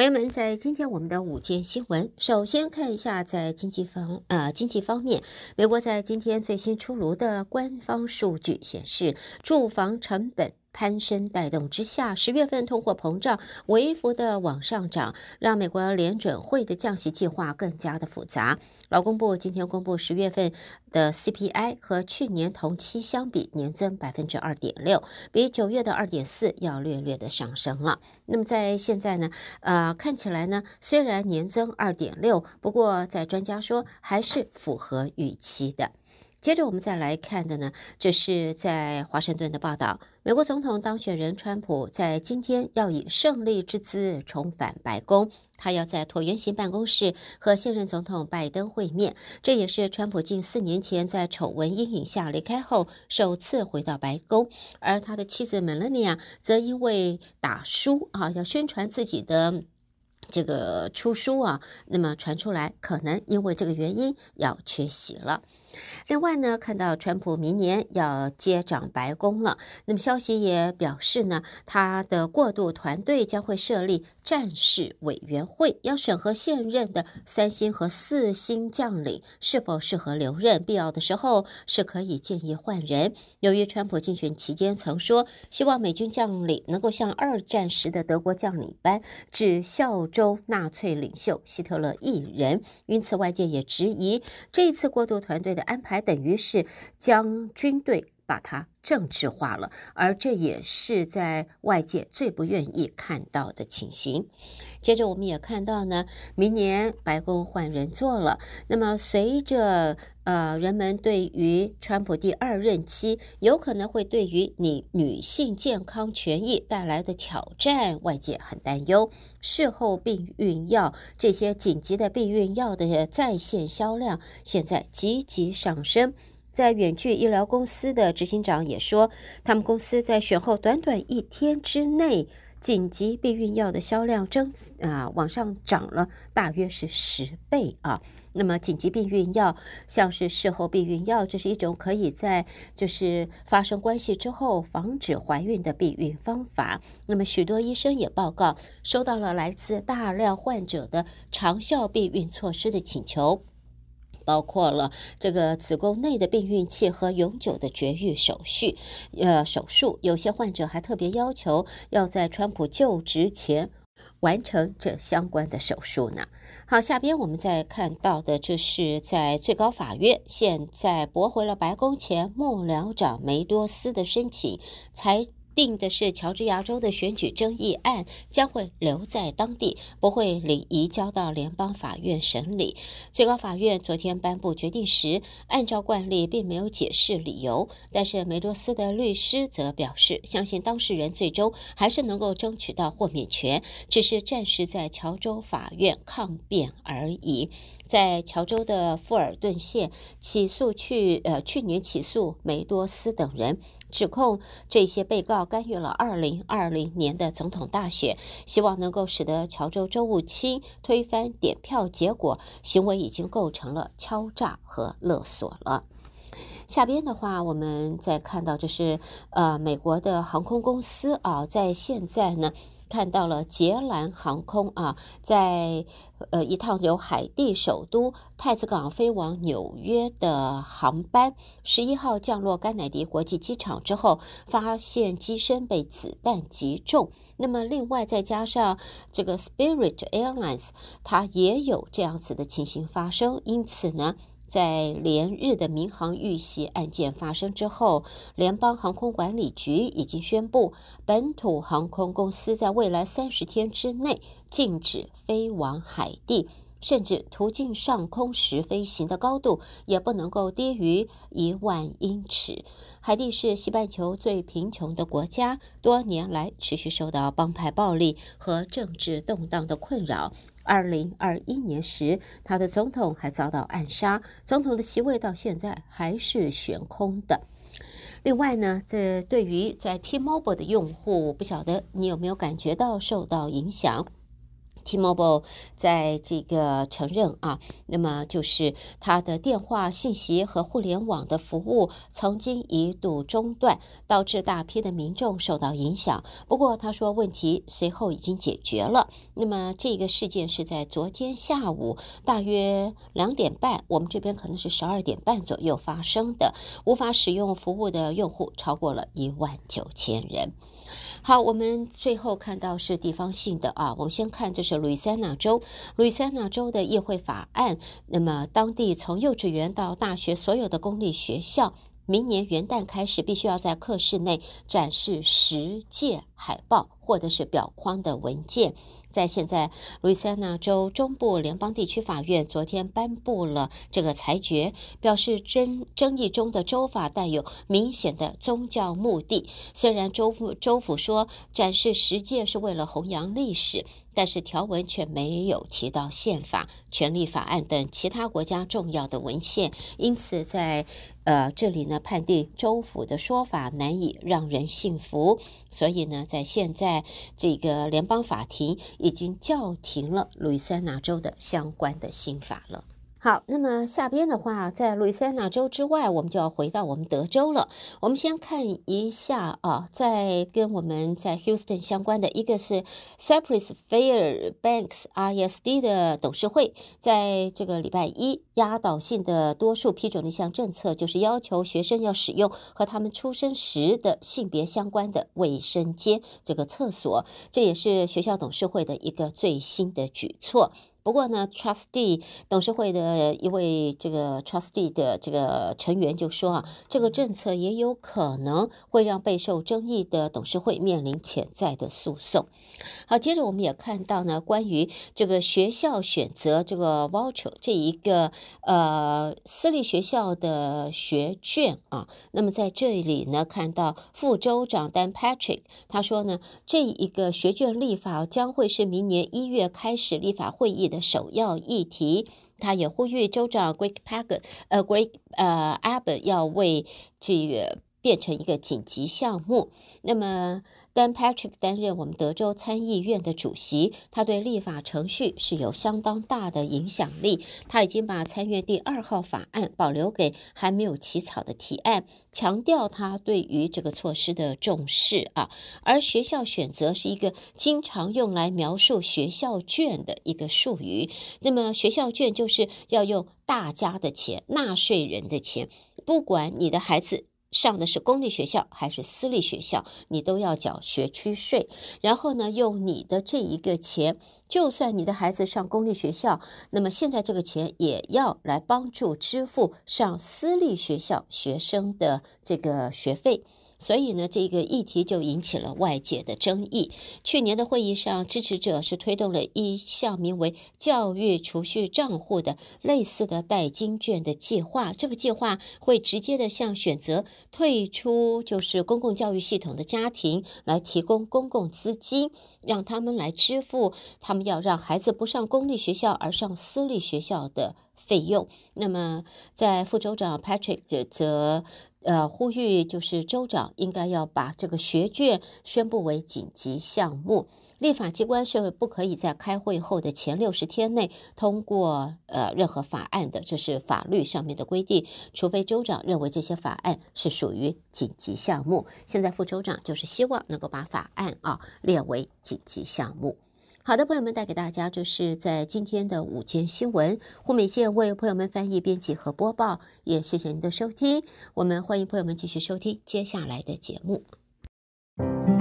朋友们，在今天我们的五件新闻，首先看一下在经济方呃经济方面，美国在今天最新出炉的官方数据显示，住房成本。攀升带动之下，十月份通货膨胀微幅的往上涨，让美国联准会的降息计划更加的复杂。劳工部今天公布十月份的 CPI 和去年同期相比年增百分之二点六，比九月的二点四要略略的上升了。那么在现在呢？呃，看起来呢，虽然年增二点六，不过在专家说还是符合预期的。接着我们再来看的呢，这是在华盛顿的报道。美国总统当选人川普在今天要以胜利之姿重返白宫，他要在椭圆形办公室和现任总统拜登会面。这也是川普近四年前在丑闻阴影下离开后首次回到白宫，而他的妻子梅拉尼亚则因为打输啊，要宣传自己的。这个出书啊，那么传出来，可能因为这个原因要缺席了。另外呢，看到川普明年要接掌白宫了，那么消息也表示呢，他的过渡团队将会设立。战事委员会要审核现任的三星和四星将领是否适合留任，必要的时候是可以建议换人。由于川普竞选期间曾说希望美军将领能够像二战时的德国将领般只效忠纳粹领袖希特勒一人，因此外界也质疑这次过渡团队的安排等于是将军队。把它政治化了，而这也是在外界最不愿意看到的情形。接着，我们也看到呢，明年白宫换人做了，那么随着呃，人们对于川普第二任期有可能会对于你女性健康权益带来的挑战，外界很担忧。事后避孕药这些紧急的避孕药的在线销量现在急急上升。在远距医疗公司的执行长也说，他们公司在选后短短一天之内，紧急避孕药的销量增啊往上涨了大约是十倍啊。那么紧急避孕药像是事后避孕药，这是一种可以在就是发生关系之后防止怀孕的避孕方法。那么许多医生也报告收到了来自大量患者的长效避孕措施的请求。包括了这个子宫内的避孕器和永久的绝育手续，呃，手术。有些患者还特别要求要在川普就职前完成这相关的手术呢。好，下边我们再看到的，这是在最高法院现在驳回了白宫前幕僚长梅多斯的申请，裁定的是乔治亚州的选举争议案将会留在当地，不会移移交到联邦法院审理。最高法院昨天颁布决定时，按照惯例并没有解释理由。但是梅多斯的律师则表示，相信当事人最终还是能够争取到豁免权，只是暂时在乔州法院抗辩而已。在乔州的富尔顿县起诉去呃去年起诉梅多斯等人。指控这些被告干预了二零二零年的总统大选，希望能够使得乔州州务卿推翻点票结果，行为已经构成了敲诈和勒索了。下边的话，我们再看到，这是呃，美国的航空公司啊，在现在呢。看到了捷兰航空啊，在呃一趟由海地首都太子港飞往纽约的航班，十一号降落甘乃迪国际机场之后，发现机身被子弹击中。那么，另外再加上这个 Spirit Airlines，它也有这样子的情形发生，因此呢。在连日的民航遇袭案件发生之后，联邦航空管理局已经宣布，本土航空公司在未来三十天之内禁止飞往海地，甚至途径上空时飞行的高度也不能够低于一万英尺。海地是西半球最贫穷的国家，多年来持续受到帮派暴力和政治动荡的困扰。二零二一年时，他的总统还遭到暗杀，总统的席位到现在还是悬空的。另外呢，这对于在 T-Mobile 的用户，不晓得你有没有感觉到受到影响？T-Mobile 在这个承认啊，那么就是他的电话信息和互联网的服务曾经一度中断，导致大批的民众受到影响。不过他说问题随后已经解决了。那么这个事件是在昨天下午大约两点半，我们这边可能是十二点半左右发生的。无法使用服务的用户超过了一万九千人。好，我们最后看到是地方性的啊，我们先看这是。是路易斯安那州，路易斯安那州的议会法案，那么当地从幼稚园到大学所有的公立学校，明年元旦开始，必须要在课室内展示十戒。海报或者是表框的文件，在现在路易斯安那州中部联邦地区法院昨天颁布了这个裁决，表示争争议中的州法带有明显的宗教目的。虽然州府州府说展示实践是为了弘扬历史，但是条文却没有提到宪法、权利法案等其他国家重要的文献，因此在呃这里呢，判定州府的说法难以让人信服。所以呢。在现在，这个联邦法庭已经叫停了路易斯安那州的相关的新法了。好，那么下边的话，在路易斯安那州之外，我们就要回到我们德州了。我们先看一下啊，在跟我们在休斯顿相关的，一个是 Cypress Fairbanks ISD 的董事会，在这个礼拜一，压倒性的多数批准了一项政策，就是要求学生要使用和他们出生时的性别相关的卫生间这个厕所。这也是学校董事会的一个最新的举措。不过呢，trustee 董事会的一位这个 trustee 的这个成员就说啊，这个政策也有可能会让备受争议的董事会面临潜在的诉讼。好，接着我们也看到呢，关于这个学校选择这个 voucher 这一个呃私立学校的学券啊，那么在这里呢，看到副州长 Dan Patrick 他说呢，这一个学券立法将会是明年一月开始立法会议。的首要议题，他也呼吁州长 Greg p a c k e 呃，Greg，呃，Ab t 要为这个。变成一个紧急项目。那么，Dan Patrick 担任我们德州参议院的主席，他对立法程序是有相当大的影响力。他已经把参议院第二号法案保留给还没有起草的提案，强调他对于这个措施的重视啊。而学校选择是一个经常用来描述学校券的一个术语。那么，学校券就是要用大家的钱，纳税人的钱，不管你的孩子。上的是公立学校还是私立学校，你都要缴学区税。然后呢，用你的这一个钱，就算你的孩子上公立学校，那么现在这个钱也要来帮助支付上私立学校学生的这个学费。所以呢，这个议题就引起了外界的争议。去年的会议上，支持者是推动了一项名为“教育储蓄账户”的类似的代金券的计划。这个计划会直接的向选择退出就是公共教育系统的家庭来提供公共资金，让他们来支付他们要让孩子不上公立学校而上私立学校的。费用。那么，在副州长 Patrick 则呃呼吁，就是州长应该要把这个学券宣布为紧急项目。立法机关是不可以在开会后的前六十天内通过呃任何法案的，这是法律上面的规定，除非州长认为这些法案是属于紧急项目。现在副州长就是希望能够把法案啊列为紧急项目。好的，朋友们带给大家这是在今天的午间新闻，胡美健为朋友们翻译、编辑和播报，也谢谢您的收听。我们欢迎朋友们继续收听接下来的节目。